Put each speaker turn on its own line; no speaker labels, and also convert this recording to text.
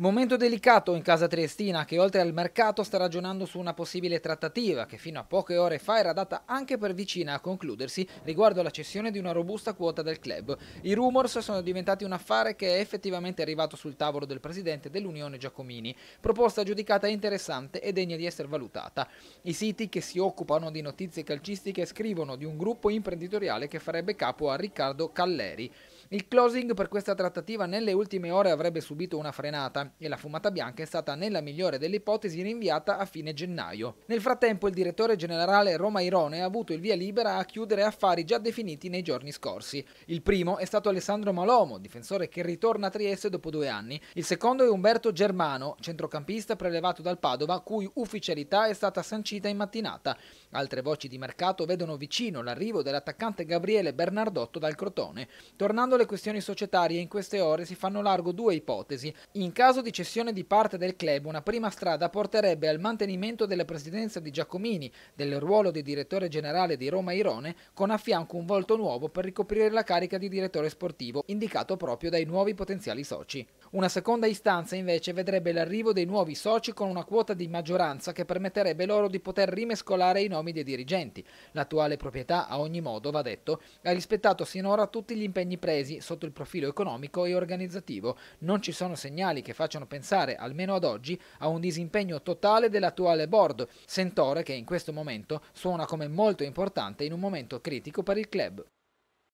Momento delicato in casa triestina che oltre al mercato sta ragionando su una possibile trattativa che fino a poche ore fa era data anche per vicina a concludersi riguardo alla cessione di una robusta quota del club. I rumors sono diventati un affare che è effettivamente arrivato sul tavolo del presidente dell'Unione Giacomini, proposta giudicata interessante e degna di essere valutata. I siti che si occupano di notizie calcistiche scrivono di un gruppo imprenditoriale che farebbe capo a Riccardo Calleri. Il closing per questa trattativa nelle ultime ore avrebbe subito una frenata e la fumata bianca è stata nella migliore delle ipotesi rinviata a fine gennaio. Nel frattempo il direttore generale Roma Irone ha avuto il via libera a chiudere affari già definiti nei giorni scorsi. Il primo è stato Alessandro Malomo, difensore che ritorna a Trieste dopo due anni. Il secondo è Umberto Germano, centrocampista prelevato dal Padova, cui ufficialità è stata sancita in mattinata. Altre voci di mercato vedono vicino l'arrivo dell'attaccante Gabriele Bernardotto dal Crotone. Tornando le questioni societarie, in queste ore si fanno largo due ipotesi. In caso di cessione di parte del club, una prima strada porterebbe al mantenimento della presidenza di Giacomini, del ruolo di direttore generale di Roma Irone, con a fianco un volto nuovo per ricoprire la carica di direttore sportivo, indicato proprio dai nuovi potenziali soci. Una seconda istanza invece vedrebbe l'arrivo dei nuovi soci con una quota di maggioranza che permetterebbe loro di poter rimescolare i nomi dei dirigenti. L'attuale proprietà, a ogni modo, va detto, ha rispettato sinora tutti gli impegni presi presi sotto il profilo economico e organizzativo. Non ci sono segnali che facciano pensare, almeno ad oggi, a un disimpegno totale dell'attuale board, sentore che in questo momento suona come molto importante in un momento critico per il club.